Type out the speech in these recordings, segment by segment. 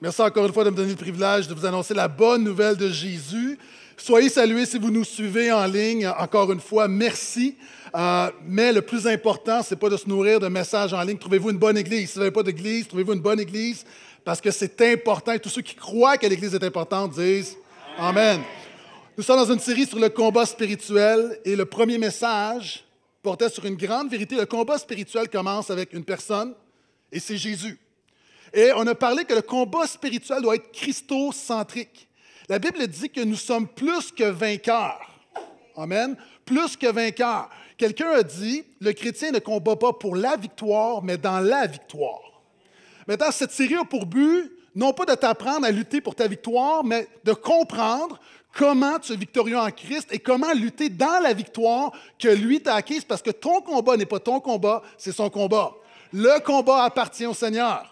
Merci encore une fois de me donner le privilège de vous annoncer la bonne nouvelle de Jésus. Soyez salués si vous nous suivez en ligne. Encore une fois, merci. Euh, mais le plus important, ce n'est pas de se nourrir de messages en ligne. Trouvez-vous une bonne église. Si vous n'avez pas d'église, trouvez-vous une bonne église parce que c'est important. Et tous ceux qui croient que l'église est importante disent Amen. Nous sommes dans une série sur le combat spirituel et le premier message portait sur une grande vérité. Le combat spirituel commence avec une personne et c'est Jésus. Et on a parlé que le combat spirituel doit être christocentrique. La Bible dit que nous sommes plus que vainqueurs. Amen. Plus que vainqueurs. Quelqu'un a dit, le chrétien ne combat pas pour la victoire, mais dans la victoire. Maintenant, cette série a pour but, non pas de t'apprendre à lutter pour ta victoire, mais de comprendre comment tu es victorieux en Christ et comment lutter dans la victoire que lui t'a acquise, parce que ton combat n'est pas ton combat, c'est son combat. Le combat appartient au Seigneur.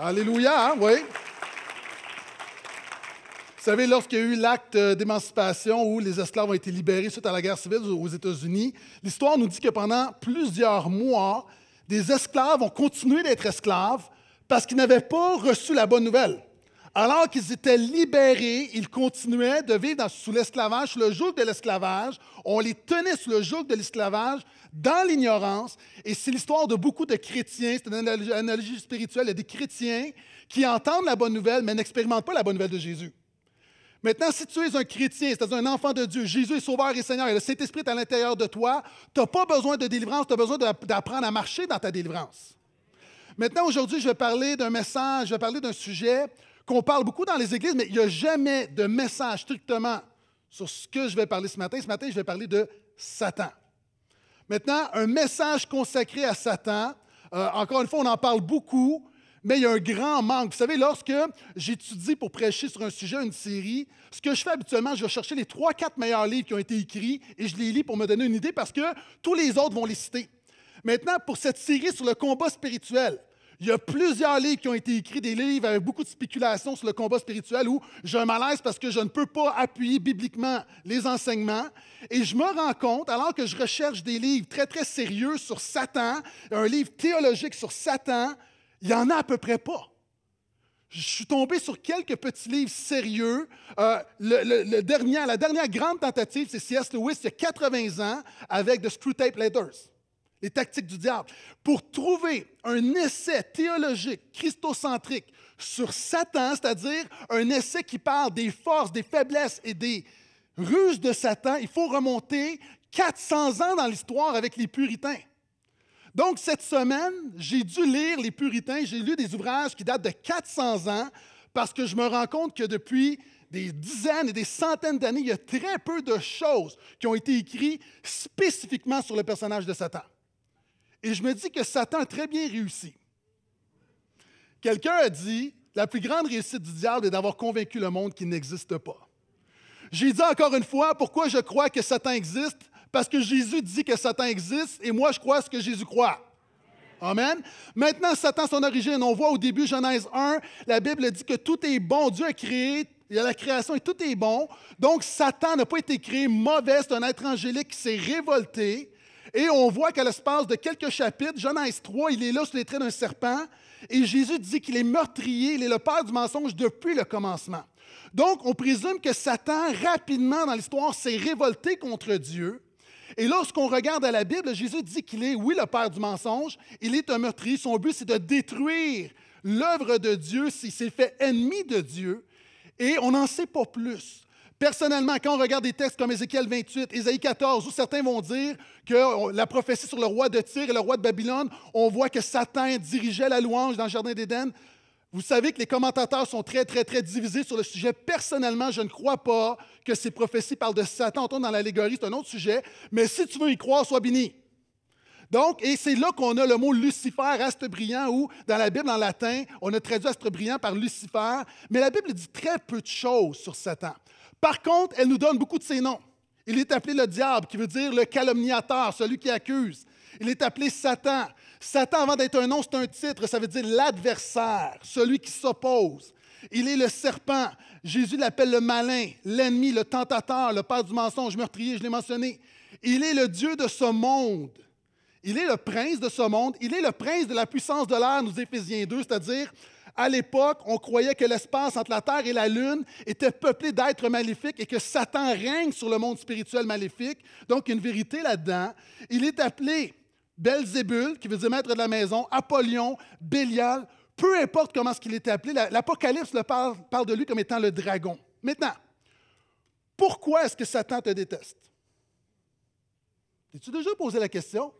Alléluia, hein, oui. Vous savez, lorsqu'il y a eu l'acte euh, d'émancipation où les esclaves ont été libérés suite à la guerre civile aux États-Unis, l'histoire nous dit que pendant plusieurs mois, des esclaves ont continué d'être esclaves parce qu'ils n'avaient pas reçu la bonne nouvelle. Alors qu'ils étaient libérés, ils continuaient de vivre sous l'esclavage, sous le joug de l'esclavage. On les tenait sous le joug de l'esclavage, dans l'ignorance. Et c'est l'histoire de beaucoup de chrétiens, c'est une analogie spirituelle, il des chrétiens qui entendent la bonne nouvelle, mais n'expérimentent pas la bonne nouvelle de Jésus. Maintenant, si tu es un chrétien, c'est-à-dire un enfant de Dieu, Jésus est sauveur et Seigneur, et le Saint-Esprit est à l'intérieur de toi, tu n'as pas besoin de délivrance, tu as besoin d'apprendre à marcher dans ta délivrance. Maintenant, aujourd'hui, je vais parler d'un message, je vais parler d'un sujet qu'on parle beaucoup dans les églises, mais il n'y a jamais de message strictement sur ce que je vais parler ce matin. Ce matin, je vais parler de Satan. Maintenant, un message consacré à Satan. Euh, encore une fois, on en parle beaucoup, mais il y a un grand manque. Vous savez, lorsque j'étudie pour prêcher sur un sujet, une série, ce que je fais habituellement, je vais chercher les trois, quatre meilleurs livres qui ont été écrits et je les lis pour me donner une idée parce que tous les autres vont les citer. Maintenant, pour cette série sur le combat spirituel, il y a plusieurs livres qui ont été écrits, des livres avec beaucoup de spéculations sur le combat spirituel où j'ai un malaise parce que je ne peux pas appuyer bibliquement les enseignements. Et je me rends compte, alors que je recherche des livres très, très sérieux sur Satan, un livre théologique sur Satan, il n'y en a à peu près pas. Je suis tombé sur quelques petits livres sérieux. Euh, le, dernier, la dernière grande tentative, c'est C.S. Lewis, il y a 80 ans, avec The Screwtape Letters les tactiques du diable, pour trouver un essai théologique christocentrique sur Satan, c'est-à-dire un essai qui parle des forces, des faiblesses et des ruses de Satan, il faut remonter 400 ans dans l'histoire avec les puritains. Donc, cette semaine, j'ai dû lire les puritains, j'ai lu des ouvrages qui datent de 400 ans, parce que je me rends compte que depuis des dizaines et des centaines d'années, il y a très peu de choses qui ont été écrites spécifiquement sur le personnage de Satan et je me dis que Satan a très bien réussi. Quelqu'un a dit, la plus grande réussite du diable est d'avoir convaincu le monde qu'il n'existe pas. J'ai dit encore une fois pourquoi je crois que Satan existe, parce que Jésus dit que Satan existe et moi je crois ce que Jésus croit. Amen. Maintenant, Satan, son origine, on voit au début Genèse 1, la Bible dit que tout est bon, Dieu a créé, il y a la création et tout est bon. Donc Satan n'a pas été créé mauvais, c'est un être angélique qui s'est révolté et on voit qu'à l'espace de quelques chapitres, Genèse 3, il est là sous les traits d'un serpent. Et Jésus dit qu'il est meurtrier, il est le père du mensonge depuis le commencement. Donc, on présume que Satan, rapidement dans l'histoire, s'est révolté contre Dieu. Et lorsqu'on regarde à la Bible, Jésus dit qu'il est, oui, le père du mensonge, il est un meurtrier. Son but, c'est de détruire l'œuvre de Dieu, s'il s'est fait ennemi de Dieu. Et on n'en sait pas plus. Personnellement, quand on regarde des textes comme Ézéchiel 28, Ésaïe 14, où certains vont dire que euh, la prophétie sur le roi de Tyr et le roi de Babylone, on voit que Satan dirigeait la louange dans le Jardin d'Éden. Vous savez que les commentateurs sont très, très, très divisés sur le sujet. Personnellement, je ne crois pas que ces prophéties parlent de Satan. On tourne dans l'allégorie, c'est un autre sujet. Mais si tu veux y croire, sois béni. Donc, et c'est là qu'on a le mot Lucifer, astre brillant, ou dans la Bible en latin, on a traduit astre brillant par Lucifer, mais la Bible dit très peu de choses sur Satan. Par contre, elle nous donne beaucoup de ses noms. Il est appelé le diable, qui veut dire le calomniateur, celui qui accuse. Il est appelé Satan. Satan, avant d'être un nom, c'est un titre. Ça veut dire l'adversaire, celui qui s'oppose. Il est le serpent. Jésus l'appelle le malin, l'ennemi, le tentateur, le père du mensonge, meurtrier, je l'ai mentionné. Il est le Dieu de ce monde. Il est le prince de ce monde. Il est le prince de la puissance de l'air, nous Éphésiens 2, c'est-à-dire à l'époque, on croyait que l'espace entre la Terre et la Lune était peuplé d'êtres maléfiques et que Satan règne sur le monde spirituel maléfique. Donc, il y a une vérité là-dedans. Il est appelé Belzébul, qui veut dire maître de la maison, Apollon, Bélial, peu importe comment ce qu'il est appelé. L'Apocalypse parle, de lui comme étant le dragon. Maintenant, pourquoi est-ce que Satan te déteste? T'es-tu déjà posé la question?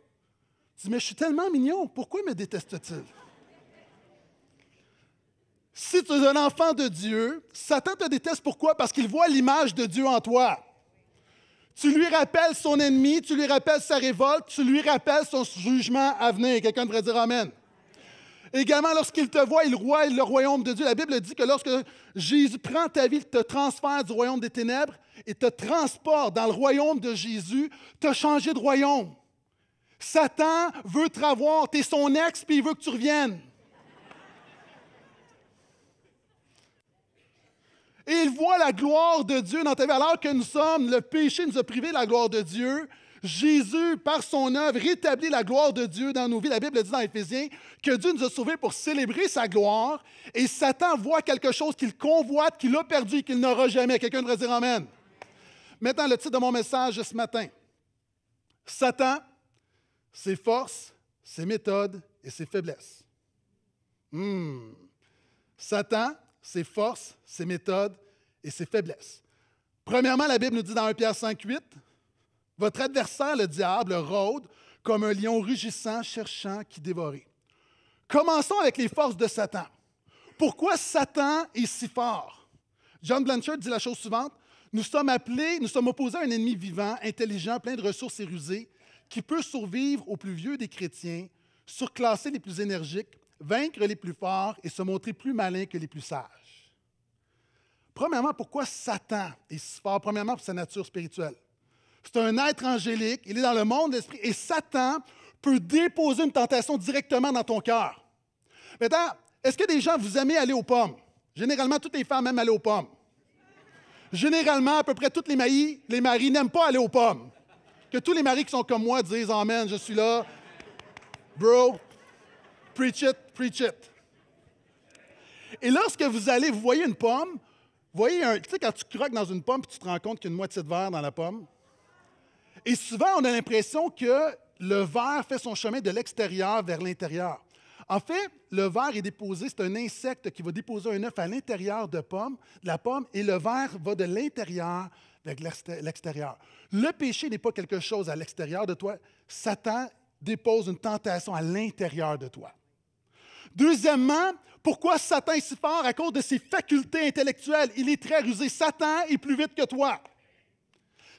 Tu dis, mais je suis tellement mignon, pourquoi me déteste-t-il? Si tu es un enfant de Dieu, Satan te déteste pourquoi? Parce qu'il voit l'image de Dieu en toi. Tu lui rappelles son ennemi, tu lui rappelles sa révolte, tu lui rappelles son jugement à venir. Quelqu'un devrait dire Amen. Également, lorsqu'il te voit, il voit le royaume de Dieu. La Bible dit que lorsque Jésus prend ta vie, il te transfère du royaume des ténèbres et te transporte dans le royaume de Jésus, as changé de royaume. Satan veut te revoir, tu es son ex, puis il veut que tu reviennes. Et voit la gloire de Dieu dans ta vie. Alors que nous sommes, le péché nous a privés de la gloire de Dieu. Jésus, par son œuvre, rétablit la gloire de Dieu dans nos vies. La Bible dit dans Éphésiens que Dieu nous a sauvés pour célébrer sa gloire et Satan voit quelque chose qu'il convoite, qu'il a perdu et qu'il n'aura jamais. Quelqu'un devrait dire Amen. Maintenant, le titre de mon message ce matin Satan, ses forces, ses méthodes et ses faiblesses. Hmm. Satan, ses forces, ses méthodes et ses faiblesses. Premièrement, la Bible nous dit dans 1 Pierre 5, 8, Votre adversaire, le diable, rôde comme un lion rugissant, cherchant qui dévorer. Commençons avec les forces de Satan. Pourquoi Satan est si fort? John Blanchard dit la chose suivante Nous sommes appelés, nous sommes opposés à un ennemi vivant, intelligent, plein de ressources et rusé, qui peut survivre aux plus vieux des chrétiens, surclasser les plus énergiques, vaincre les plus forts et se montrer plus malin que les plus sages. Premièrement, pourquoi Satan est si fort? Premièrement, pour sa nature spirituelle. C'est un être angélique, il est dans le monde l'esprit, et Satan peut déposer une tentation directement dans ton cœur. Maintenant, est-ce que des gens vous aiment aller aux pommes? Généralement, toutes les femmes aiment aller aux pommes. Généralement, à peu près toutes les maris, les maris n'aiment pas aller aux pommes. Que tous les maris qui sont comme moi disent Amen, je suis là. Bro, preach it. Preach it. Et lorsque vous allez, vous voyez une pomme, vous voyez, un, tu sais, quand tu croques dans une pomme, tu te rends compte qu'il y a une moitié de verre dans la pomme. Et souvent, on a l'impression que le verre fait son chemin de l'extérieur vers l'intérieur. En fait, le verre est déposé, c'est un insecte qui va déposer un œuf à l'intérieur de, pomme, de la pomme, et le verre va de l'intérieur vers l'extérieur. Le péché n'est pas quelque chose à l'extérieur de toi. Satan dépose une tentation à l'intérieur de toi. Deuxièmement, pourquoi Satan est si fort? À cause de ses facultés intellectuelles. Il est très rusé. Satan est plus vite que toi.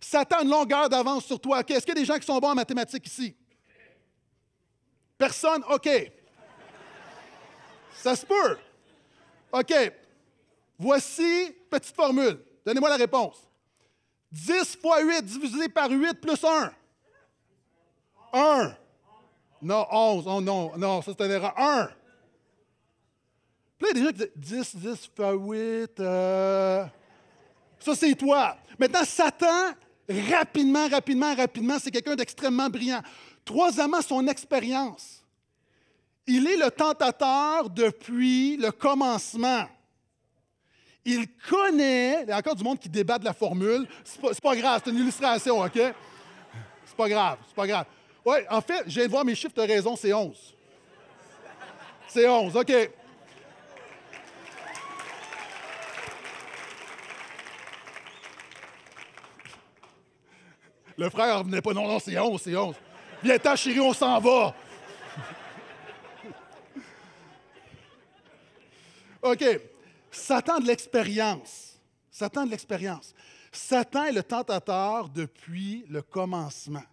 Satan a une longueur d'avance sur toi. quest Est-ce qu'il y a des gens qui sont bons en mathématiques ici? Personne? OK. Ça se peut. OK. Voici petite formule. Donnez-moi la réponse. 10 fois 8 divisé par 8 plus 1. 1. Non, 11. Oh, non, non, ça c'est un erreur. 1. Là, il y des gens qui disent 10, 10, 8. Ça, c'est toi. Maintenant, Satan, rapidement, rapidement, rapidement, c'est quelqu'un d'extrêmement brillant. Troisièmement, son expérience. Il est le tentateur depuis le commencement. Il connaît, il y a encore du monde qui débat de la formule, c'est pas, pas grave, c'est une illustration, OK? C'est pas grave, c'est pas grave. Oui, en fait, j'ai viens de voir mes chiffres, de raison, c'est 11. C'est 11, OK. Le frère revenait pas. Non, non, c'est 11, c'est 11. Viens-t'en, chérie, on s'en va. OK. Satan de l'expérience. Satan de l'expérience. Satan est le tentateur depuis le commencement.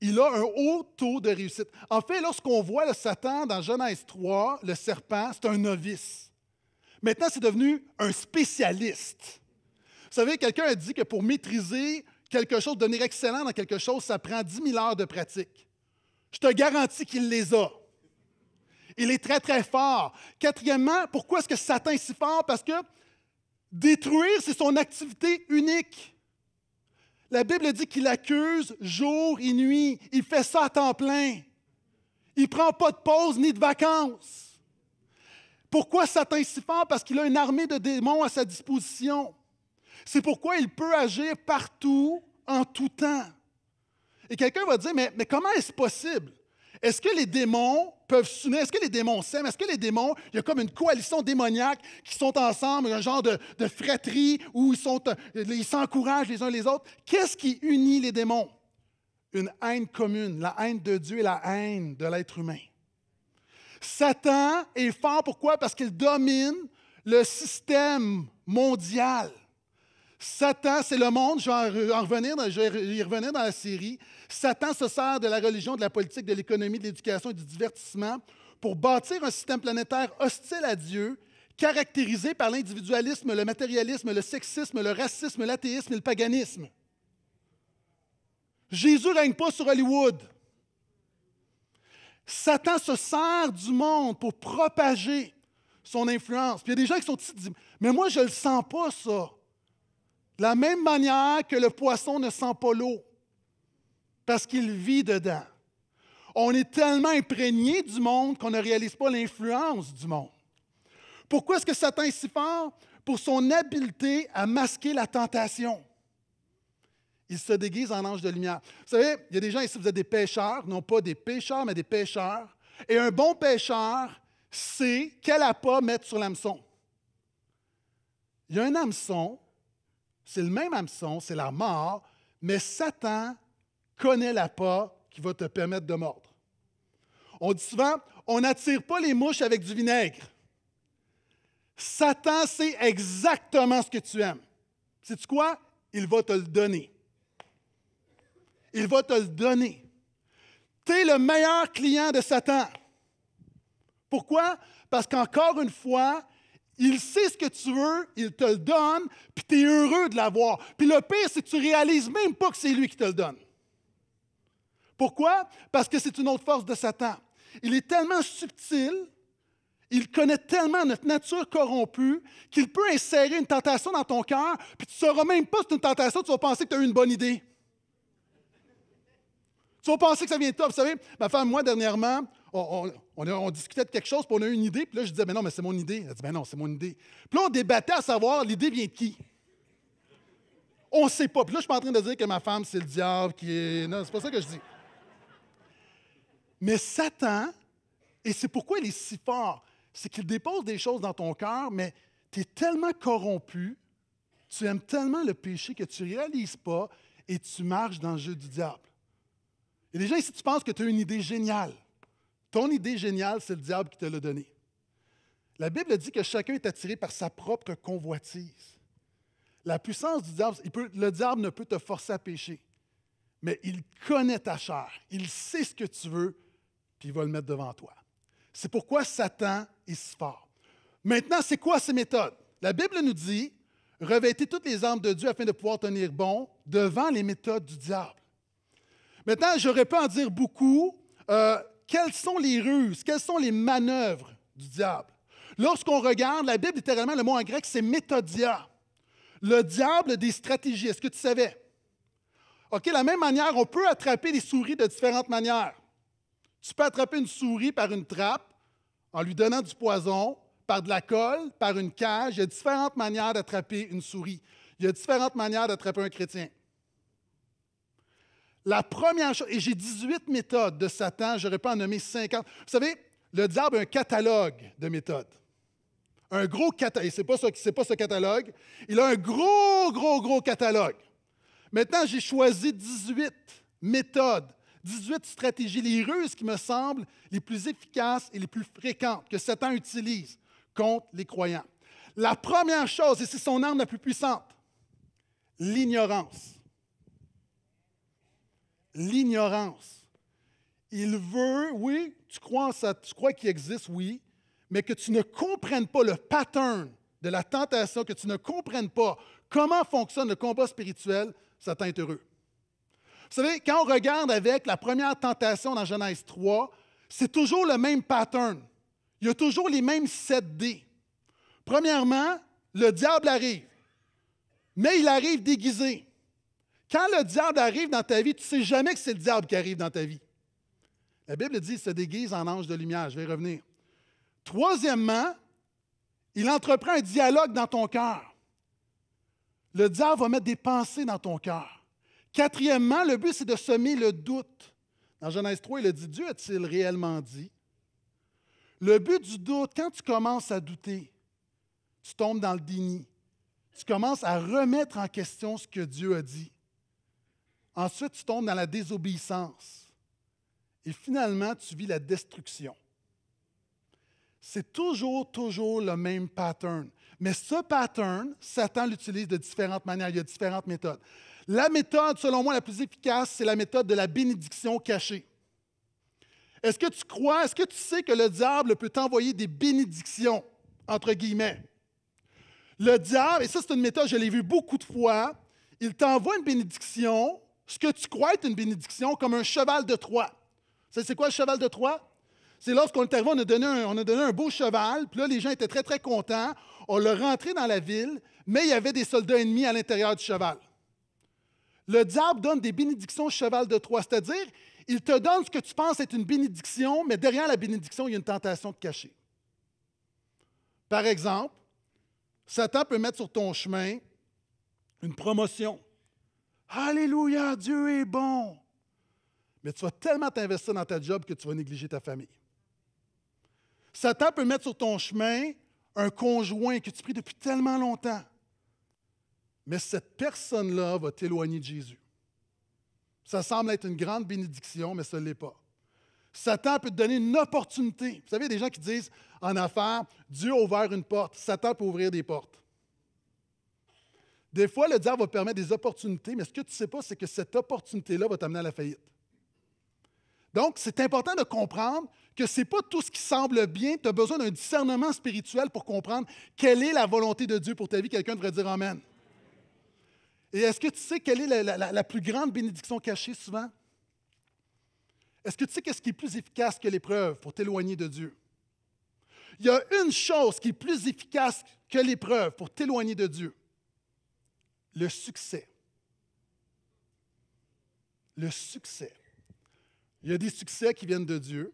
Il a un haut taux de réussite. En fait, lorsqu'on voit le Satan dans Genèse 3, le serpent, c'est un novice. Maintenant, c'est devenu un spécialiste. Vous savez, quelqu'un a dit que pour maîtriser quelque chose, devenir excellent dans quelque chose, ça prend dix 000 heures de pratique. Je te garantis qu'il les a. Il est très, très fort. Quatrièmement, pourquoi est-ce que Satan est si fort? Parce que détruire, c'est son activité unique. La Bible dit qu'il accuse jour et nuit. Il fait ça à temps plein. Il ne prend pas de pause ni de vacances. Pourquoi Satan est si fort? Parce qu'il a une armée de démons à sa disposition. C'est pourquoi il peut agir partout, en tout temps. Et quelqu'un va dire, mais, mais comment est-ce possible? Est-ce que les démons peuvent s'unir? Est-ce que les démons s'aiment? Est-ce que les démons, il y a comme une coalition démoniaque qui sont ensemble, un genre de, de fratrie où ils, sont, euh, ils s'encouragent les uns les autres? Qu'est-ce qui unit les démons? Une haine commune, la haine de Dieu et la haine de l'être humain. Satan est fort, pourquoi? Parce qu'il domine le système mondial. Satan, c'est le monde, je vais, dans la série. Satan se sert de la religion, de la politique, de l'économie, de l'éducation et du divertissement pour bâtir un système planétaire hostile à Dieu, caractérisé par l'individualisme, le matérialisme, le sexisme, le racisme, l'athéisme et le paganisme. Jésus ne règne pas sur Hollywood. Satan se sert du monde pour propager son influence. Puis il y a des gens qui sont Mais moi, je ne le sens pas, ça. De la même manière que le poisson ne sent pas l'eau, parce qu'il vit dedans. On est tellement imprégné du monde qu'on ne réalise pas l'influence du monde. Pourquoi est-ce que Satan est si fort? Pour son habileté à masquer la tentation. Il se déguise en ange de lumière. Vous savez, il y a des gens ici, vous êtes des pêcheurs, non pas des pêcheurs, mais des pêcheurs. Et un bon pêcheur sait quel appât mettre sur l'hameçon. Il y a un hameçon c'est le même hameçon, c'est la mort, mais Satan connaît la part qui va te permettre de mordre. On dit souvent, on n'attire pas les mouches avec du vinaigre. Satan sait exactement ce que tu aimes. Sais-tu quoi? Il va te le donner. Il va te le donner. Tu es le meilleur client de Satan. Pourquoi? Parce qu'encore une fois, il sait ce que tu veux, il te le donne, puis tu es heureux de l'avoir. Puis le pire, c'est que tu réalises même pas que c'est lui qui te le donne. Pourquoi? Parce que c'est une autre force de Satan. Il est tellement subtil, il connaît tellement notre nature corrompue qu'il peut insérer une tentation dans ton cœur, puis tu ne sauras même pas que c'est une tentation, tu vas penser que tu as eu une bonne idée. Tu vas penser que ça vient de toi. Vous savez, ma femme, moi, dernièrement, on, discutait de quelque chose, puis on a eu une idée, puis là, je disais, mais ben non, mais c'est mon idée. Elle dit, mais ben non, c'est mon idée. Puis là, on débattait à savoir, l'idée vient de qui? On ne sait pas. Puis là, je suis pas en train de dire que ma femme, c'est le diable qui est. Non, c'est pas ça que je dis. Mais Satan, et c'est pourquoi il est si fort, c'est qu'il dépose des choses dans ton cœur, mais tu es tellement corrompu, tu aimes tellement le péché que tu ne réalises pas et tu marches dans le jeu du diable. Et déjà, si ici, tu penses que tu as une idée géniale. Ton idée géniale, c'est le diable qui te l'a donnée. La Bible dit que chacun est attiré par sa propre convoitise. La puissance du diable, le diable ne peut te forcer à pécher, mais il connaît ta chair, il sait ce que tu veux, puis il va le mettre devant toi. C'est pourquoi Satan est si fort. Maintenant, c'est quoi ces méthodes? La Bible nous dit, revêtez toutes les armes de Dieu afin de pouvoir tenir bon devant les méthodes du diable. Maintenant, j'aurais pu en dire beaucoup. Euh, quelles sont les ruses, quelles sont les manœuvres du diable. Lorsqu'on regarde la Bible, littéralement, le mot en grec, c'est méthodia. Le diable des stratégies. Est-ce que tu savais? OK, la même manière, on peut attraper les souris de différentes manières. Tu peux attraper une souris par une trappe, en lui donnant du poison, par de la colle, par une cage. Il y a différentes manières d'attraper une souris. Il y a différentes manières d'attraper un chrétien. La première chose, et j'ai 18 méthodes de Satan, j'aurais pas en nommé 50. Vous savez, le diable a un catalogue de méthodes. Un gros catalogue. C'est pas, ce, pas ce catalogue. Il a un gros, gros, gros catalogue. Maintenant, j'ai choisi 18 méthodes, 18 stratégies, les ruses qui me semblent les plus efficaces et les plus fréquentes que Satan utilise contre les croyants. La première chose, et c'est son arme la plus puissante, l'ignorance l'ignorance. Il veut, oui, tu crois ça, tu crois qu'il existe, oui, mais que tu ne comprennes pas le pattern de la tentation, que tu ne comprennes pas comment fonctionne le combat spirituel, ça est heureux. Vous savez, quand on regarde avec la première tentation dans Genèse 3, c'est toujours le même pattern. Il y a toujours les mêmes 7 dés. Premièrement, le diable arrive, mais il arrive déguisé. Quand le diable arrive dans ta vie, tu ne sais jamais que c'est le diable qui arrive dans ta vie. La Bible dit qu'il se déguise en ange de lumière. Je vais y revenir. Troisièmement, il entreprend un dialogue dans ton cœur. Le diable va mettre des pensées dans ton cœur. Quatrièmement, le but, c'est de semer le doute. Dans Genèse 3, il a dit Dieu a-t-il réellement dit Le but du doute, quand tu commences à douter, tu tombes dans le déni. Tu commences à remettre en question ce que Dieu a dit. Ensuite, tu tombes dans la désobéissance. Et finalement, tu vis la destruction. C'est toujours, toujours le même pattern. Mais ce pattern, Satan l'utilise de différentes manières. Il y a différentes méthodes. La méthode, selon moi, la plus efficace, c'est la méthode de la bénédiction cachée. Est-ce que tu crois, est-ce que tu sais que le diable peut t'envoyer des bénédictions, entre guillemets? Le diable, et ça c'est une méthode, je l'ai vue beaucoup de fois, il t'envoie une bénédiction ce que tu crois être une bénédiction comme un cheval de Troie. C'est quoi le cheval de Troie? C'est lorsqu'on est arrivé, on a, donné on a donné un beau cheval, puis là, les gens étaient très, très contents. On l'a rentré dans la ville, mais il y avait des soldats ennemis à l'intérieur du cheval. Le diable donne des bénédictions au cheval de Troie, c'est-à-dire, il te donne ce que tu penses être une bénédiction, mais derrière la bénédiction, il y a une tentation de cacher. Par exemple, Satan peut mettre sur ton chemin une promotion, Alléluia, Dieu est bon. Mais tu vas tellement t'investir dans ta job que tu vas négliger ta famille. Satan peut mettre sur ton chemin un conjoint que tu pries depuis tellement longtemps. Mais cette personne-là va t'éloigner de Jésus. Ça semble être une grande bénédiction, mais ce n'est pas. Satan peut te donner une opportunité. Vous savez, il y a des gens qui disent en affaires, Dieu a ouvert une porte, Satan peut ouvrir des portes. Des fois, le diable va permettre des opportunités, mais ce que tu ne sais pas, c'est que cette opportunité-là va t'amener à la faillite. Donc, c'est important de comprendre que ce n'est pas tout ce qui semble bien. Tu as besoin d'un discernement spirituel pour comprendre quelle est la volonté de Dieu pour ta vie. Quelqu'un devrait dire Amen. Et est-ce que tu sais quelle est la, plus grande bénédiction cachée souvent? Est-ce que tu sais qu'est-ce qui est plus efficace que l'épreuve pour t'éloigner de Dieu? Il y a une chose qui est plus efficace que l'épreuve pour t'éloigner de Dieu le succès. Le succès. Il y a des succès qui viennent de Dieu.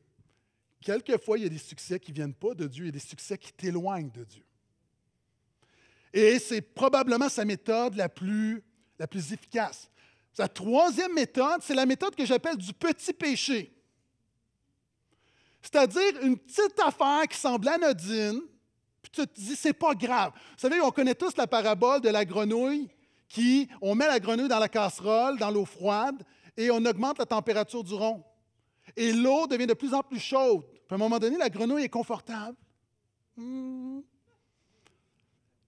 Quelquefois, il y a des succès qui ne viennent pas de Dieu. Il y a des succès qui t'éloignent de Dieu. Et c'est probablement sa méthode la plus, la plus efficace. Sa troisième méthode, c'est la méthode que j'appelle du petit péché. C'est-à-dire une petite affaire qui semble anodine, puis tu te dis, c'est pas grave. Vous savez, on connaît tous la parabole de la grenouille qui, on met la grenouille dans la casserole, dans l'eau froide, et on augmente la température du rond. Et l'eau devient de plus en plus chaude. à un moment donné, la grenouille est confortable. Hmm.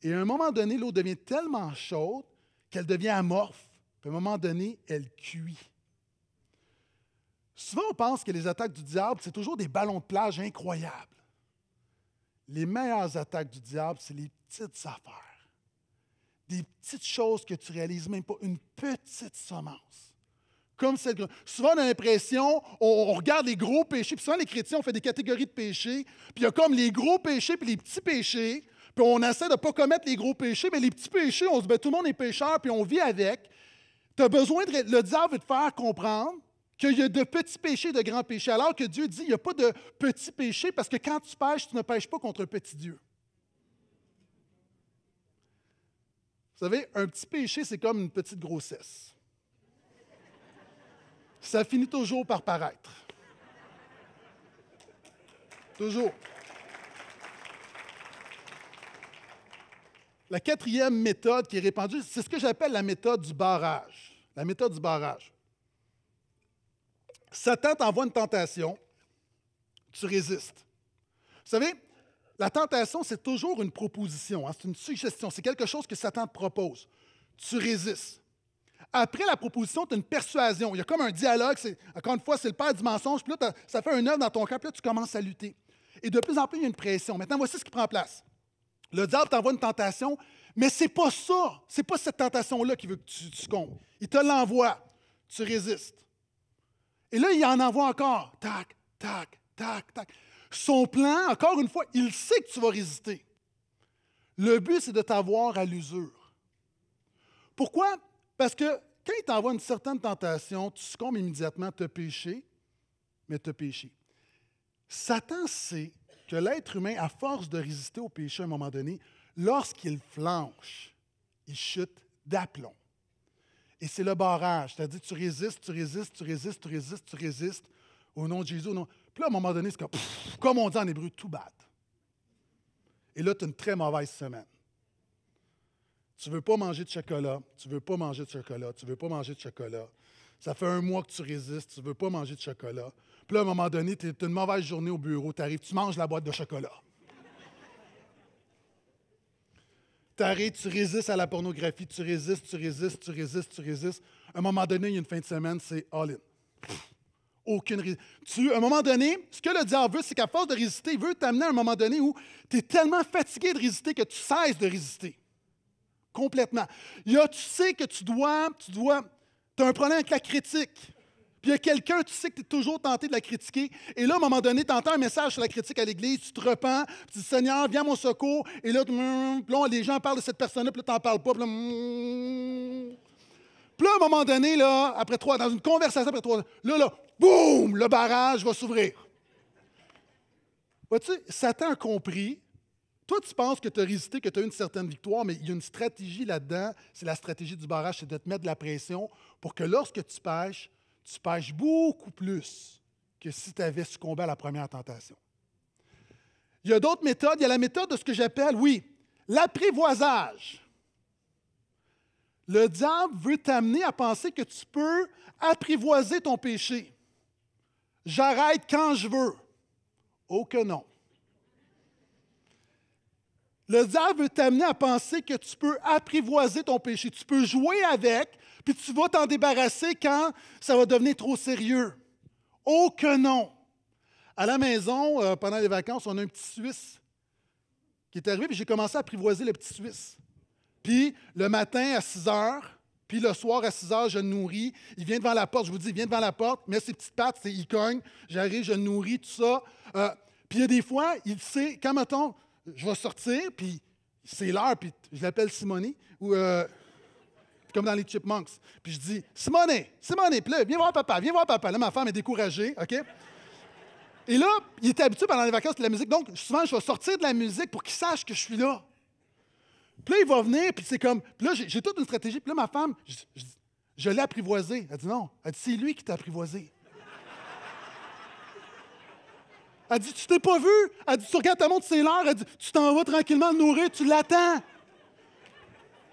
Et à un moment donné, l'eau devient tellement chaude qu'elle devient amorphe. à un moment donné, elle cuit. Souvent, on pense que les attaques du diable, c'est toujours des ballons de plage incroyables. Les meilleures attaques du diable, c'est les petites affaires des petites choses que tu réalises même pas, une petite semence. Comme cette... Souvent, on a l'impression, on, regarde les gros péchés, puis souvent les chrétiens, on fait des catégories de péchés, puis il y a comme les gros péchés puis les petits péchés, puis on essaie de ne pas commettre les gros péchés, mais les petits péchés, on se dit, ben, tout le monde est pécheur, puis on vit avec. Tu as besoin de. Le diable veut te faire comprendre qu'il y a de petits péchés et de grands péchés, alors que Dieu dit, il n'y a pas de petits péchés, parce que quand tu pêches, tu ne pêches pas contre un petit Dieu. Vous savez, un petit péché, c'est comme une petite grossesse. Ça finit toujours par paraître. Toujours. La quatrième méthode qui est répandue, c'est ce que j'appelle la méthode du barrage. La méthode du barrage. Satan t'envoie une tentation, tu résistes. Vous savez, la tentation, c'est toujours une proposition, hein. c'est une suggestion, c'est quelque chose que Satan te propose. Tu résistes. Après la proposition, tu as une persuasion. Il y a comme un dialogue. Encore une fois, c'est le père du mensonge. Puis là, ça fait un œuvre dans ton cœur, Puis là, tu commences à lutter. Et de plus en plus, il y a une pression. Maintenant, voici ce qui prend place. Le diable t'envoie une tentation, mais c'est pas ça. C'est pas cette tentation-là qui veut que tu, tu Il te l'envoie. Tu résistes. Et là, il en envoie encore. Tac, tac, tac, tac. Son plan, encore une fois, il sait que tu vas résister. Le but, c'est de t'avoir à l'usure. Pourquoi? Parce que quand il t'envoie une certaine tentation, tu succombes immédiatement tu te pécher, mais te péché. Satan sait que l'être humain, à force de résister au péché à un moment donné, lorsqu'il flanche, il chute d'aplomb. Et c'est le barrage, c'est-à-dire tu résistes, tu résistes, tu résistes, tu résistes, tu résistes, au nom de Jésus, au nom... Puis à un moment donné, c'est comme, comme on dit en hébreu, tout bad. Et là, tu as une très mauvaise semaine. Tu ne veux pas manger de chocolat, tu ne veux pas manger de chocolat, tu ne veux pas manger de chocolat. Ça fait un mois que tu résistes, tu ne veux pas manger de chocolat. Puis à un moment donné, tu as une mauvaise journée au bureau, tu arrives, tu manges la boîte de chocolat. tu arrives, tu résistes à la pornographie, tu résistes, tu résistes, tu résistes, tu résistes. À un moment donné, il y a une fin de semaine, c'est all-in aucune tu, à un moment donné, ce que le diable veut, c'est qu'à force de résister, il veut t'amener à un moment donné où tu es tellement fatigué de résister que tu cesses de résister. Complètement. Il tu sais que tu dois, tu dois, tu as un problème avec la critique. Puis il y a quelqu'un, tu sais que tu es toujours tenté de la critiquer. Et là, à un moment donné, tu entends un message sur la critique à l'Église, tu te repens, tu dis Seigneur, viens à mon secours. Et là, hum, hum, hum, les gens parlent de cette personne-là, puis là, tu n'en parles pas. Puis puis là, à un moment donné, là, après trois, dans une conversation après trois, là, là, boum, le barrage va s'ouvrir. Vois-tu, Satan a compris. Toi, tu penses que tu as résisté, que tu as eu une certaine victoire, mais il y a une stratégie là-dedans. C'est la stratégie du barrage, c'est de te mettre de la pression pour que lorsque tu pêches, tu pêches beaucoup plus que si tu avais succombé à la première tentation. Il y a d'autres méthodes. Il y a la méthode de ce que j'appelle, oui, l'apprivoisage. Le diable veut t'amener à penser que tu peux apprivoiser ton péché. J'arrête quand je veux. Oh que non. Le diable veut t'amener à penser que tu peux apprivoiser ton péché. Tu peux jouer avec, puis tu vas t'en débarrasser quand ça va devenir trop sérieux. Oh que non. À la maison, euh, pendant les vacances, on a un petit Suisse qui est arrivé, puis j'ai commencé à apprivoiser le petit Suisse. Puis le matin à 6 heures, puis le soir à 6 heures, je nourris. Il vient devant la porte, je vous dis, il vient devant la porte, met ses petites pattes, il cogne, j'arrive, je nourris, tout ça. Euh, puis il y a des fois, il sait, quand mettons, je vais sortir, puis c'est l'heure, puis je l'appelle Simone, ou euh, comme dans les Chipmunks. Puis je dis, Simone, Simone, puis viens voir papa, viens voir papa. Là, ma femme est découragée, OK? Et là, il était habitué pendant les vacances de la musique. Donc, souvent, je vais sortir de la musique pour qu'il sache que je suis là. Puis là, il va venir, puis c'est comme. là, j'ai toute une stratégie. Puis là, ma femme, je, l'ai apprivoisé. Elle dit non. Elle dit c'est lui qui t'a apprivoisé. Elle dit tu t'es pas vu. Elle dit tu regardes ta montre, c'est l'heure. Elle dit tu t'en vas tranquillement le nourrir, tu l'attends.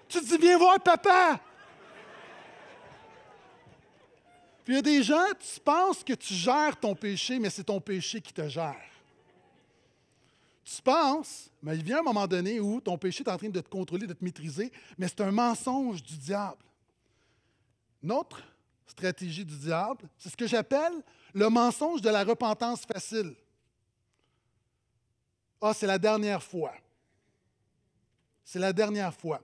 Tu dis viens voir papa. Puis il y a des gens, tu penses que tu gères ton péché, mais c'est ton péché qui te gère. Tu penses, mais il vient un moment donné où ton péché est en train de te contrôler, de te maîtriser, mais c'est un mensonge du diable. Notre stratégie du diable, c'est ce que j'appelle le mensonge de la repentance facile. Ah, c'est la dernière fois. C'est la dernière fois.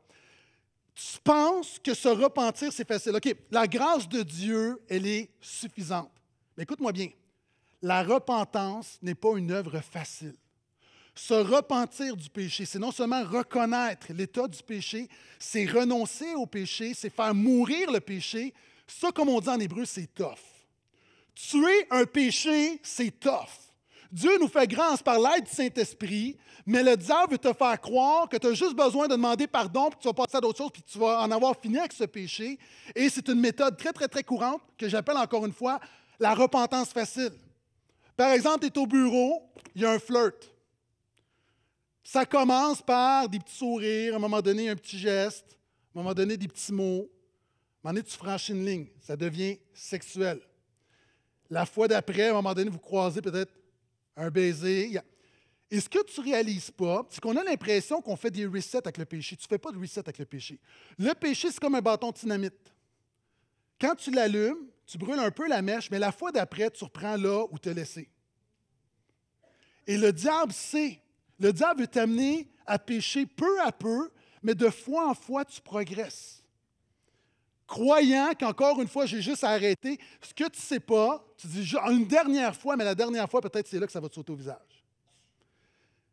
Tu penses que se repentir, c'est facile. OK, la grâce de Dieu, elle est suffisante. Mais écoute-moi bien, la repentance n'est pas une œuvre facile. Se repentir du péché, c'est non seulement reconnaître l'état du péché, c'est renoncer au péché, c'est faire mourir le péché. Ça, comme on dit en hébreu, c'est tough. Tuer un péché, c'est tough. Dieu nous fait grâce par l'aide du Saint-Esprit, mais le diable veut te faire croire que tu as juste besoin de demander pardon, que tu vas passer à d'autres choses, puis tu vas en avoir fini avec ce péché. Et c'est une méthode très, très, très courante que j'appelle encore une fois la repentance facile. Par exemple, tu es au bureau, il y a un flirt. Ça commence par des petits sourires, à un moment donné, un petit geste, à un moment donné, des petits mots. À un moment donné, tu franchis une ligne, ça devient sexuel. La fois d'après, à un moment donné, vous croisez peut-être un baiser. Et ce que tu ne réalises pas, c'est qu'on a l'impression qu'on fait des resets avec le péché. Tu ne fais pas de reset avec le péché. Le péché, c'est comme un bâton de dynamite. Quand tu l'allumes, tu brûles un peu la mèche, mais la fois d'après, tu reprends là où tu as laissé. Et le diable sait le diable veut t'amener à pécher peu à peu, mais de fois en fois, tu progresses. Croyant qu'encore une fois, j'ai juste arrêté. arrêter, ce que tu ne sais pas, tu dis une dernière fois, mais la dernière fois, peut-être c'est là que ça va te sauter au visage.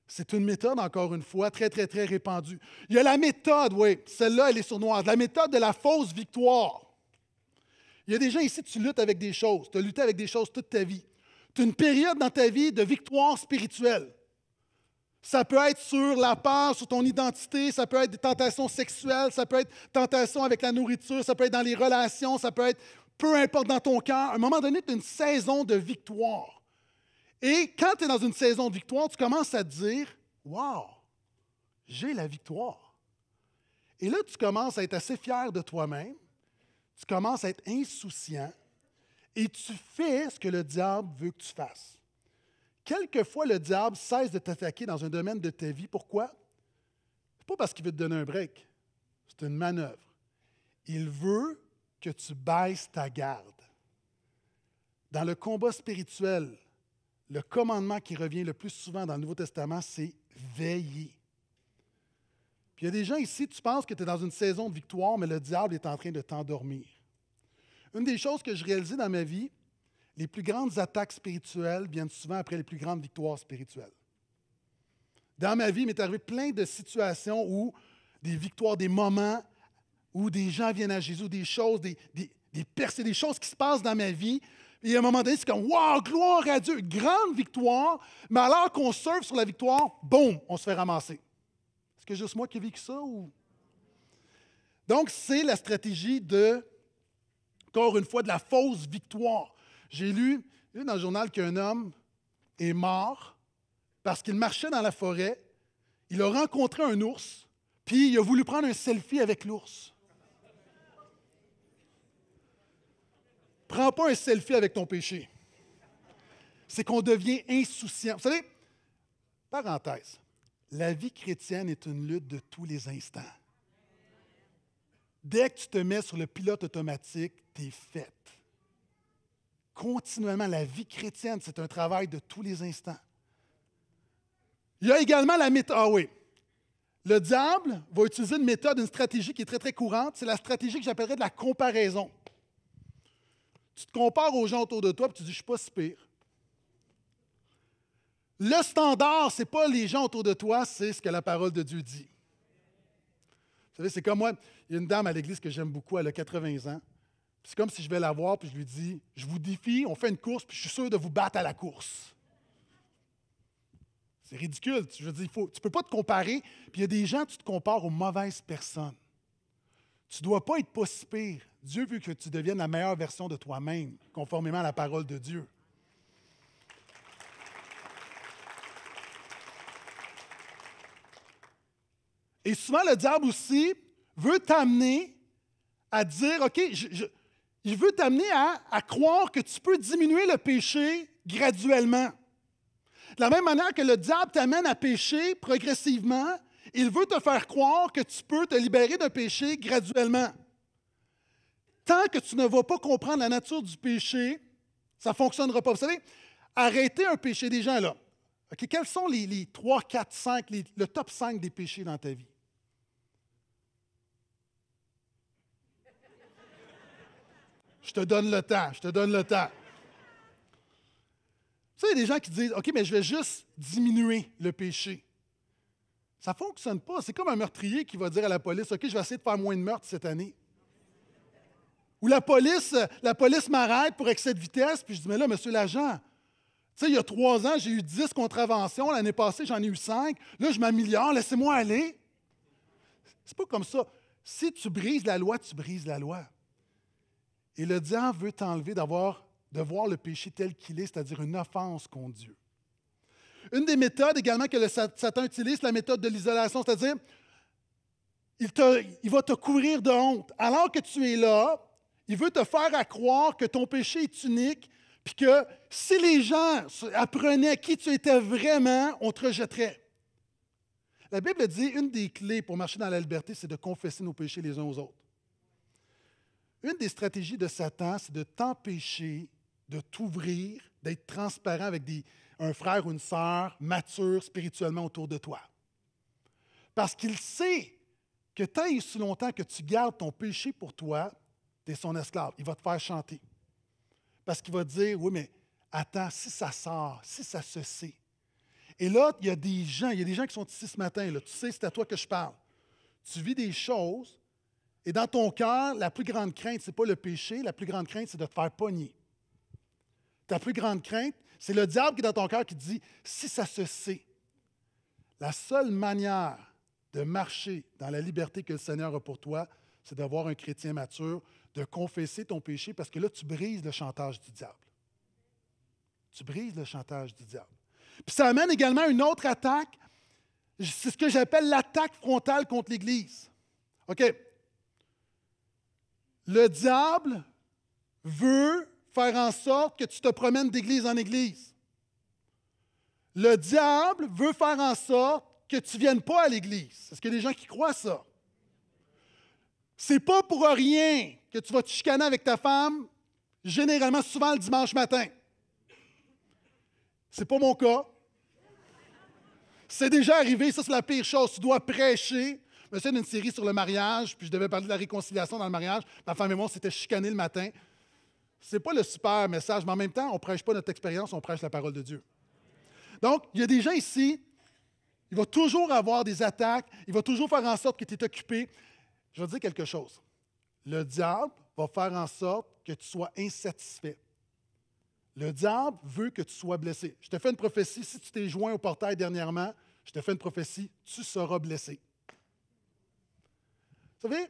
C'est une méthode, encore une fois, très, très, très répandue. Il y a la méthode, oui, celle-là, elle est sournoise, la méthode de la fausse victoire. Il y a des gens ici, tu luttes avec des choses, tu as lutté avec des choses toute ta vie. Tu as une période dans ta vie de victoire spirituelle. Ça peut être sur la part, sur ton identité, ça peut être des tentations sexuelles, ça peut être tentations avec la nourriture, ça peut être dans les relations, ça peut être peu importe dans ton cœur. À un moment donné, tu as une saison de victoire. Et quand tu es dans une saison de victoire, tu commences à te dire Wow, j'ai la victoire. Et là, tu commences à être assez fier de toi-même, tu commences à être insouciant et tu fais ce que le diable veut que tu fasses quelquefois, le diable cesse de t'attaquer dans un domaine de ta vie. Pourquoi? n'est pas parce qu'il veut te donner un break. C'est une manœuvre. Il veut que tu baisses ta garde. Dans le combat spirituel, le commandement qui revient le plus souvent dans le Nouveau Testament, c'est veiller. Puis il y a des gens ici, tu penses que tu es dans une saison de victoire, mais le diable est en train de t'endormir. Une des choses que je réalisais dans ma vie, les plus grandes attaques spirituelles viennent souvent après les plus grandes victoires spirituelles. Dans ma vie, il m'est arrivé plein de situations où des victoires, des moments où des gens viennent à Jésus, des choses, des, des percées, des choses qui se passent dans ma vie. Et à un moment donné, c'est comme Wow, gloire à Dieu, grande victoire. Mais alors qu'on surfe sur la victoire, boum, on se fait ramasser. Est-ce que juste moi qui ai vécu ça Donc, c'est la stratégie de, encore une fois, de la fausse victoire. J'ai lu, dans le journal qu'un homme est mort parce qu'il marchait dans la forêt, il a rencontré un ours, puis il a voulu prendre un selfie avec l'ours. Prends pas un selfie avec ton péché. C'est qu'on devient insouciant. Vous savez, parenthèse, la vie chrétienne est une lutte de tous les instants. Dès que tu te mets sur le pilote automatique, tu es continuellement. La vie chrétienne, c'est un travail de tous les instants. Il y a également la méthode. Ah oui. Le diable va utiliser une méthode, une stratégie qui est très, très courante. C'est la stratégie que j'appellerais de la comparaison. Tu te compares aux gens autour de toi et tu dis, je ne suis pas si pire. Le standard, ce n'est pas les gens autour de toi, c'est ce que la parole de Dieu dit. Vous savez, c'est comme moi, il y a une dame à l'église que j'aime beaucoup, elle a 80 ans. C'est comme si je vais la voir puis je lui dis Je vous défie, on fait une course, puis je suis sûr de vous battre à la course. C'est ridicule. Je dis, faut, tu ne peux pas te comparer. Puis il y a des gens, tu te compares aux mauvaises personnes. Tu ne dois pas être pas si pire. Dieu veut que tu deviennes la meilleure version de toi-même, conformément à la parole de Dieu. Et souvent, le diable aussi veut t'amener à dire, OK, je, il veut t'amener à, croire que tu peux diminuer le péché graduellement. De la même manière que le diable t'amène à pécher progressivement, il veut te faire croire que tu peux te libérer d'un péché graduellement. Tant que tu ne vas pas comprendre la nature du péché, ça ne fonctionnera pas. Vous savez, arrêter un péché des gens, là. quels sont les, trois, 3, 4, 5, le top 5 des péchés dans ta vie? Je te donne le temps, je te donne le temps. Tu sais, il y a des gens qui disent OK, mais je vais juste diminuer le péché. Ça ne fonctionne pas. C'est comme un meurtrier qui va dire à la police OK, je vais essayer de faire moins de meurtres cette année. Ou la police, la police m'arrête pour excès de vitesse, puis je dis Mais là, monsieur l'agent, tu sais, il y a trois ans, j'ai eu dix contraventions. L'année passée, j'en ai eu cinq. Là, je m'améliore, laissez-moi aller. C'est pas comme ça. Si tu brises la loi, tu brises la loi. Et le diable veut t'enlever de voir le péché tel qu'il est, c'est-à-dire une offense contre Dieu. Une des méthodes également que le Satan utilise, la méthode de l'isolation, c'est-à-dire il, va te couvrir de honte. Alors que tu es là, il veut te faire à croire que ton péché est unique, puis que si les gens apprenaient qui tu étais vraiment, on te rejetterait. La Bible dit une des clés pour marcher dans la liberté, c'est de confesser nos péchés les uns aux autres. Une des stratégies de Satan, c'est de t'empêcher de t'ouvrir, d'être transparent avec des, un frère ou une sœur mature spirituellement autour de toi. Parce qu'il sait que tant et si longtemps que tu gardes ton péché pour toi, tu es son esclave. Il va te faire chanter. Parce qu'il va dire, oui, mais attends, si ça sort, si ça se sait. Et là, il y a des gens, il y a des gens qui sont ici ce matin, tu sais, c'est à toi que je parle. Tu vis des choses et dans ton cœur, la plus grande crainte, ce n'est pas le péché, la plus grande crainte, c'est de te faire pogner. Ta plus grande crainte, c'est le diable qui est dans ton cœur qui dit si ça se sait, la seule manière de marcher dans la liberté que le Seigneur a pour toi, c'est d'avoir un chrétien mature, de confesser ton péché, parce que là, tu brises le chantage du diable. Tu brises le chantage du diable. Puis ça amène également une autre attaque, c'est ce que j'appelle l'attaque frontale contre l'Église. OK? Le diable veut faire en sorte que tu te promènes d'église en église. Le diable veut faire en sorte que tu ne viennes pas à l'église. Est-ce qu'il y a des gens qui croient ça? C'est pas pour rien que tu vas te chicaner avec ta femme, généralement, souvent le dimanche matin. C'est pas mon cas. C'est déjà arrivé, ça c'est la pire chose. Tu dois prêcher me fait une série sur le mariage, puis je devais parler de la réconciliation dans le mariage. Ma femme et moi, on s'était le matin. C'est pas le super message, mais en même temps, on ne prêche pas notre expérience, on prêche la parole de Dieu. Donc, il y a des gens ici, il va toujours avoir des attaques, il va toujours faire en sorte que tu es occupé. Je vais te dire quelque chose. Le diable va faire en sorte que tu sois insatisfait. Le diable veut que tu sois blessé. Je te fais une prophétie, si tu t'es joint au portail dernièrement, je te fais une prophétie, tu seras blessé. Vous savez,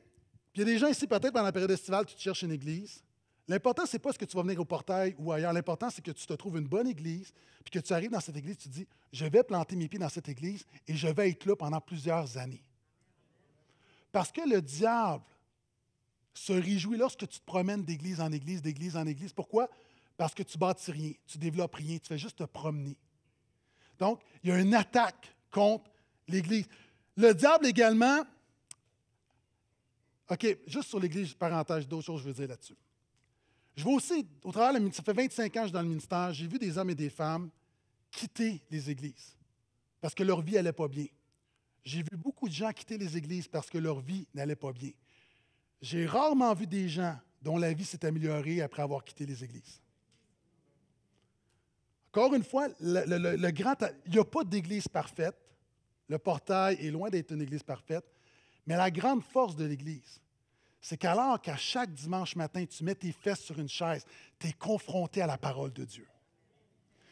il y a des gens ici, peut-être pendant la période estivale, tu te cherches une église. L'important, ce n'est pas ce que tu vas venir au portail ou ailleurs. L'important, c'est que tu te trouves une bonne église, puis que tu arrives dans cette église, tu te dis Je vais planter mes pieds dans cette église et je vais être là pendant plusieurs années. Parce que le diable se réjouit lorsque tu te promènes d'église en église, d'église en église. Pourquoi? Parce que tu bâtis rien, tu développes rien, tu fais juste te promener. Donc, il y a une attaque contre l'Église. Le diable également OK, juste sur l'Église, parenthèse, d'autres choses je veux dire là-dessus. Je vois aussi, au travers, ça fait 25 ans que je suis dans le ministère, j'ai vu des hommes et des femmes quitter les églises parce que leur vie n'allait pas bien. J'ai vu beaucoup de gens quitter les églises parce que leur vie n'allait pas bien. J'ai rarement vu des gens dont la vie s'est améliorée après avoir quitté les églises. Encore une fois, le grand, il n'y a pas d'église parfaite. Le portail est loin d'être une église parfaite. Mais la grande force de l'Église, c'est qu'alors qu'à chaque dimanche matin, tu mets tes fesses sur une chaise, tu es confronté à la parole de Dieu.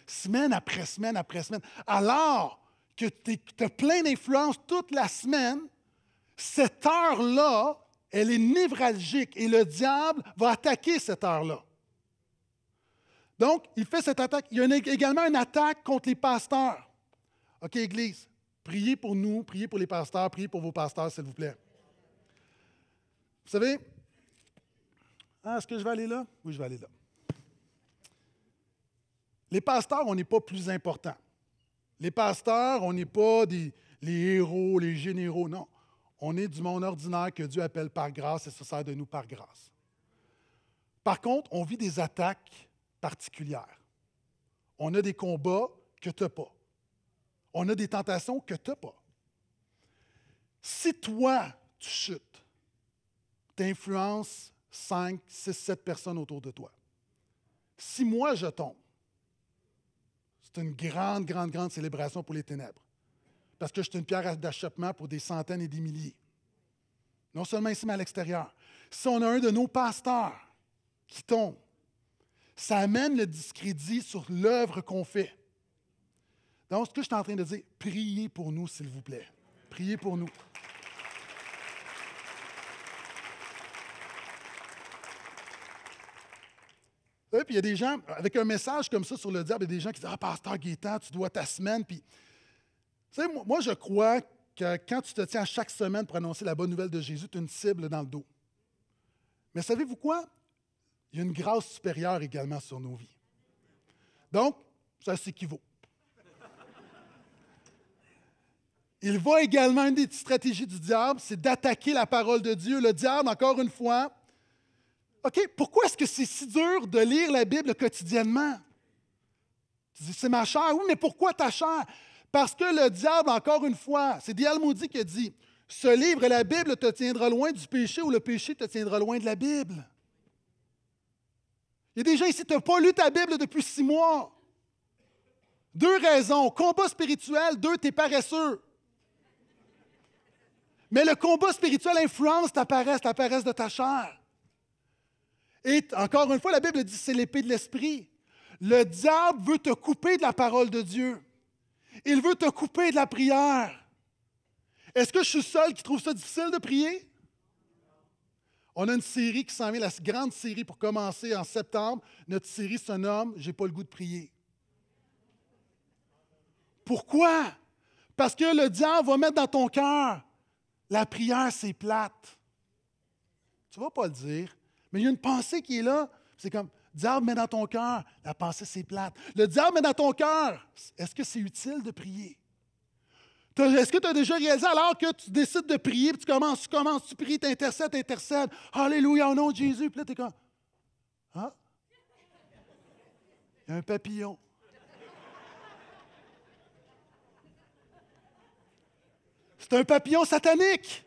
Semaine après semaine après semaine. Alors que tu as plein d'influence toute la semaine, cette heure-là, elle est névralgique et le diable va attaquer cette heure-là. Donc, il fait cette attaque. Il y a également une attaque contre les pasteurs. OK, Église, Priez pour nous, priez pour les pasteurs, priez pour vos pasteurs, s'il vous plaît. Vous savez, ah, est-ce que je vais aller là? Oui, je vais aller là. Les pasteurs, on n'est pas plus importants. Les pasteurs, on n'est pas des, les héros, les généraux, non. On est du monde ordinaire que Dieu appelle par grâce et se sert de nous par grâce. Par contre, on vit des attaques particulières. On a des combats que tu n'as pas on a des tentations que tu n'as pas. Si toi, tu chutes, tu influences 5, 6, 7 personnes autour de toi. Si moi, je tombe, c'est une grande, grande, grande célébration pour les ténèbres. Parce que je suis une pierre d'achoppement pour des centaines et des milliers. Non seulement ici, mais à l'extérieur. Si on a un de nos pasteurs qui tombe, ça amène le discrédit sur l'œuvre qu'on fait. Donc, ce que je suis en train de dire, priez pour nous, s'il vous plaît. Priez pour nous. Et puis il y a des gens, avec un message comme ça sur le diable, il y a des gens qui disent Ah, pasteur Gaétan, tu dois ta semaine. Puis, tu moi, je crois que quand tu te tiens chaque semaine pour annoncer la bonne nouvelle de Jésus, tu as une cible dans le dos. Mais savez-vous quoi? Il y a une grâce supérieure également sur nos vies. Donc, ça s'équivaut. Il voit également, une des stratégies du diable, c'est d'attaquer la parole de Dieu. Le diable, encore une fois, OK, pourquoi est-ce que c'est si dur de lire la Bible quotidiennement? Tu dis, c'est ma chair. Oui, mais pourquoi ta chair? Parce que le diable, encore une fois, c'est Dial Maudit qui a dit, ce livre la Bible te tiendra loin du péché ou le péché te tiendra loin de la Bible. Il y a des gens ici, tu n'as pas lu ta Bible depuis six mois. Deux raisons, combat spirituel, deux, tu es paresseux. Mais le combat spirituel influence ta paresse, ta paresse de ta chair. Et encore une fois, la Bible dit c'est l'épée de l'esprit. Le diable veut te couper de la parole de Dieu. Il veut te couper de la prière. Est-ce que je suis seul qui trouve ça difficile de prier? On a une série qui s'en vient, la grande série pour commencer en septembre. Notre série se nomme J'ai pas le goût de prier. Pourquoi? Parce que le diable va mettre dans ton cœur la prière, c'est plate. Tu ne vas pas le dire. Mais il y a une pensée qui est là. C'est comme, diable, met dans ton cœur. La pensée, c'est plate. Le diable, met dans ton cœur. Est-ce que c'est utile de prier? Est-ce que tu as déjà réalisé alors que tu décides de prier, puis tu commences, tu commences, tu pries, tu intercèdes, intercèdes. Alléluia, au nom de Jésus. Puis là, tu es comme, hein? Il y a un papillon. C'est un papillon satanique.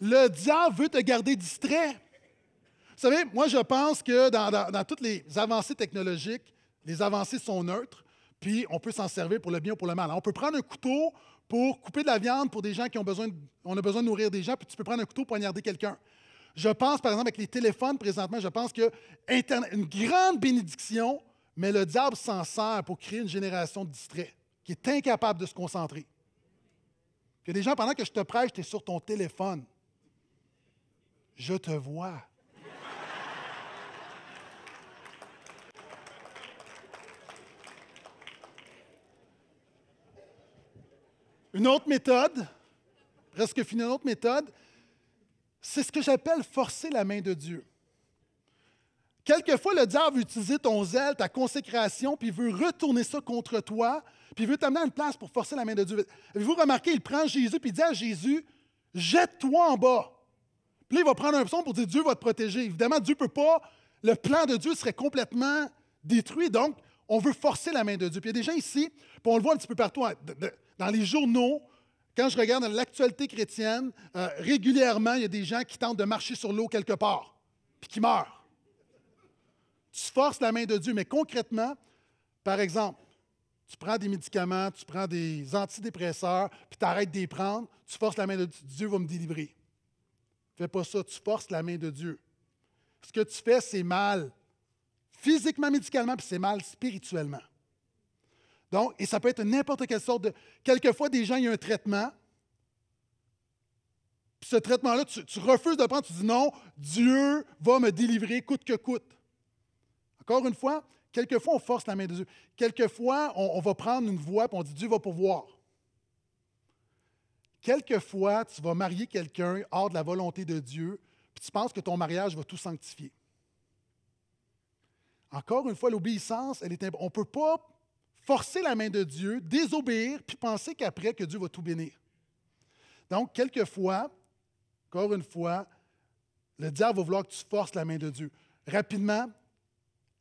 Le diable veut te garder distrait. Vous savez, moi, je pense que dans, toutes les avancées technologiques, les avancées sont neutres, puis on peut s'en servir pour le bien ou pour le mal. on peut prendre un couteau pour couper de la viande pour des gens qui ont besoin, de, on a besoin de nourrir des gens, puis tu peux prendre un couteau pour poignarder quelqu'un. Je pense, par exemple, avec les téléphones présentement, je pense que Internet, une grande bénédiction, mais le diable s'en sert pour créer une génération de distraits qui est incapable de se concentrer. Il y a des gens, pendant que je te prêche, tu es sur ton téléphone. Je te vois. Une autre méthode, presque une autre méthode, c'est ce que j'appelle forcer la main de Dieu. Quelquefois, le diable veut utiliser ton zèle, ta consécration, puis il veut retourner ça contre toi, puis il veut t'amener à une place pour forcer la main de Dieu. Avez-vous remarqué, il prend Jésus, puis il dit à Jésus, jette-toi en bas. Puis il va prendre un son pour dire Dieu va te protéger. Évidemment, Dieu ne peut pas. Le plan de Dieu serait complètement détruit. Donc, on veut forcer la main de Dieu. Puis il y a des gens ici, puis on le voit un petit peu partout, hein, dans les journaux, quand je regarde l'actualité chrétienne, euh, régulièrement, il y a des gens qui tentent de marcher sur l'eau quelque part, puis qui meurent tu forces la main de Dieu, mais concrètement, par exemple, tu prends des médicaments, tu prends des antidépresseurs, puis tu arrêtes de prendre, tu forces la main de Dieu, Dieu va me délivrer. Fais pas ça, tu forces la main de Dieu. Ce que tu fais, c'est mal physiquement, médicalement, puis c'est mal spirituellement. Donc, et ça peut être n'importe quelle sorte de. Quelquefois, des gens, il y a un traitement. Puis ce traitement-là, tu, tu refuses de prendre, tu dis non, Dieu va me délivrer coûte que coûte. Encore une fois, quelquefois, on force la main de Dieu. Quelquefois, on, va prendre une voie et on dit Dieu va pouvoir. » Quelquefois, tu vas marier quelqu'un hors de la volonté de Dieu, puis tu penses que ton mariage va tout sanctifier. Encore une fois, l'obéissance, elle est on ne peut pas forcer la main de Dieu, désobéir, puis penser qu'après, que Dieu va tout bénir. Donc, quelquefois, encore une fois, le diable va vouloir que tu forces la main de Dieu. Rapidement,